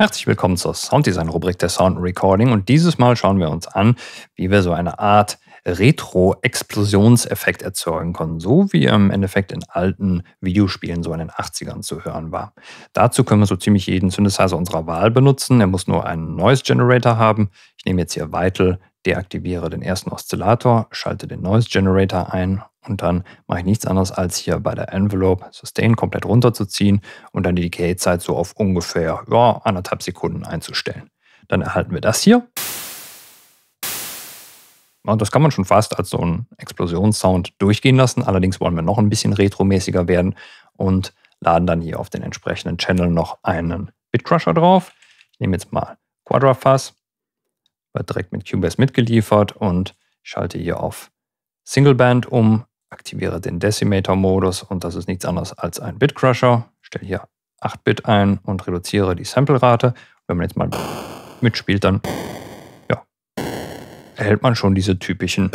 Herzlich willkommen zur Sounddesign-Rubrik der Sound Recording und dieses Mal schauen wir uns an, wie wir so eine Art Retro-Explosionseffekt erzeugen können, so wie im Endeffekt in alten Videospielen so in den 80ern zu hören war. Dazu können wir so ziemlich jeden Synthesizer unserer Wahl benutzen, er muss nur einen Noise Generator haben. Ich nehme jetzt hier Vital, deaktiviere den ersten Oszillator, schalte den Noise Generator ein und dann mache ich nichts anderes, als hier bei der Envelope Sustain komplett runterzuziehen und dann die Decay-Zeit so auf ungefähr ja, anderthalb Sekunden einzustellen. Dann erhalten wir das hier. Und das kann man schon fast als so einen Explosionssound durchgehen lassen. Allerdings wollen wir noch ein bisschen retromäßiger werden und laden dann hier auf den entsprechenden Channel noch einen Bitcrusher drauf. Ich nehme jetzt mal Quadrafuzz, wird direkt mit Cubase mitgeliefert und schalte hier auf Single Band um, aktiviere den Decimator-Modus und das ist nichts anderes als ein Bitcrusher. Stelle hier 8-Bit ein und reduziere die Samplerate. Wenn man jetzt mal mitspielt, dann ja, erhält man schon diese typischen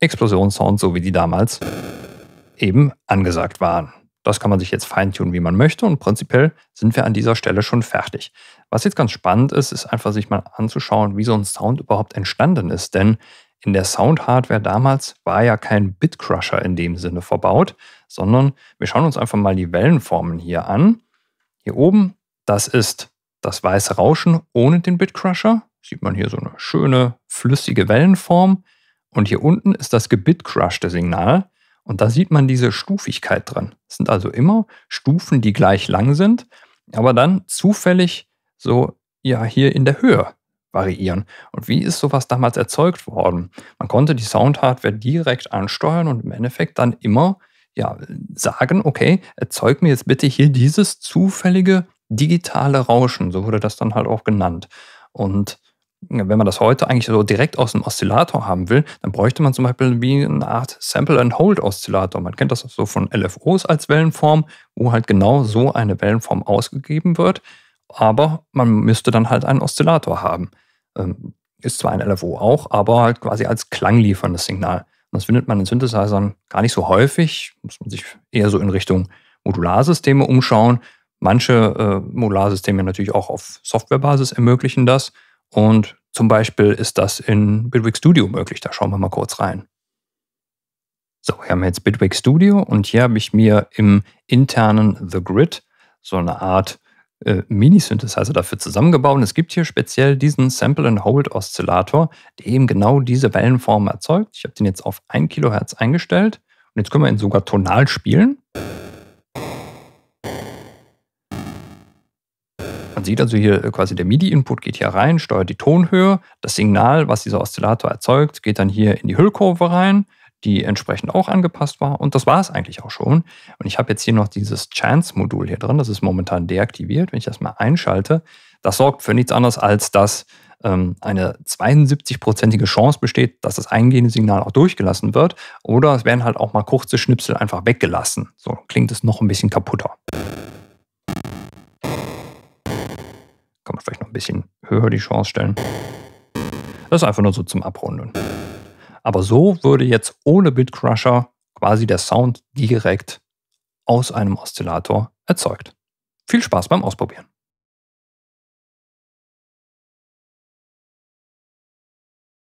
Explosionssounds, so wie die damals eben angesagt waren. Das kann man sich jetzt feintunen, wie man möchte und prinzipiell sind wir an dieser Stelle schon fertig. Was jetzt ganz spannend ist, ist einfach sich mal anzuschauen, wie so ein Sound überhaupt entstanden ist, denn in der Soundhardware damals war ja kein Bitcrusher in dem Sinne verbaut, sondern wir schauen uns einfach mal die Wellenformen hier an. Hier oben, das ist das weiße Rauschen ohne den Bitcrusher. Sieht man hier so eine schöne, flüssige Wellenform. Und hier unten ist das gebitcrushte Signal. Und da sieht man diese Stufigkeit drin. Es sind also immer Stufen, die gleich lang sind, aber dann zufällig so ja hier in der Höhe variieren. Und wie ist sowas damals erzeugt worden? Man konnte die Soundhardware direkt ansteuern und im Endeffekt dann immer ja, sagen, okay, erzeug mir jetzt bitte hier dieses zufällige digitale Rauschen, so wurde das dann halt auch genannt. Und wenn man das heute eigentlich so direkt aus dem Oszillator haben will, dann bräuchte man zum Beispiel wie eine Art Sample-and-Hold-Oszillator. Man kennt das auch so von LFOs als Wellenform, wo halt genau so eine Wellenform ausgegeben wird. Aber man müsste dann halt einen Oszillator haben. Ähm, ist zwar ein LFO auch, aber halt quasi als klanglieferndes Signal. das findet man in Synthesizern gar nicht so häufig, muss man sich eher so in Richtung Modularsysteme umschauen. Manche äh, Modularsysteme natürlich auch auf Softwarebasis ermöglichen das. Und zum Beispiel ist das in Bitwig Studio möglich. Da schauen wir mal kurz rein. So, wir haben jetzt Bitwig Studio und hier habe ich mir im internen The Grid so eine Art äh, Mini-Synthesizer dafür zusammengebaut. Und es gibt hier speziell diesen Sample-and-Hold-Oszillator, der eben genau diese Wellenform erzeugt. Ich habe den jetzt auf 1 Kilohertz eingestellt und jetzt können wir ihn sogar tonal spielen. Man sieht also hier äh, quasi der MIDI-Input geht hier rein, steuert die Tonhöhe. Das Signal, was dieser Oszillator erzeugt, geht dann hier in die Hüllkurve rein die entsprechend auch angepasst war. Und das war es eigentlich auch schon. Und ich habe jetzt hier noch dieses Chance-Modul hier drin. Das ist momentan deaktiviert. Wenn ich das mal einschalte, das sorgt für nichts anderes, als dass ähm, eine 72-prozentige Chance besteht, dass das eingehende Signal auch durchgelassen wird. Oder es werden halt auch mal kurze Schnipsel einfach weggelassen. So klingt es noch ein bisschen kaputter. Kann man vielleicht noch ein bisschen höher die Chance stellen. Das ist einfach nur so zum Abrunden. Aber so würde jetzt ohne Bitcrusher quasi der Sound direkt aus einem Oszillator erzeugt. Viel Spaß beim Ausprobieren.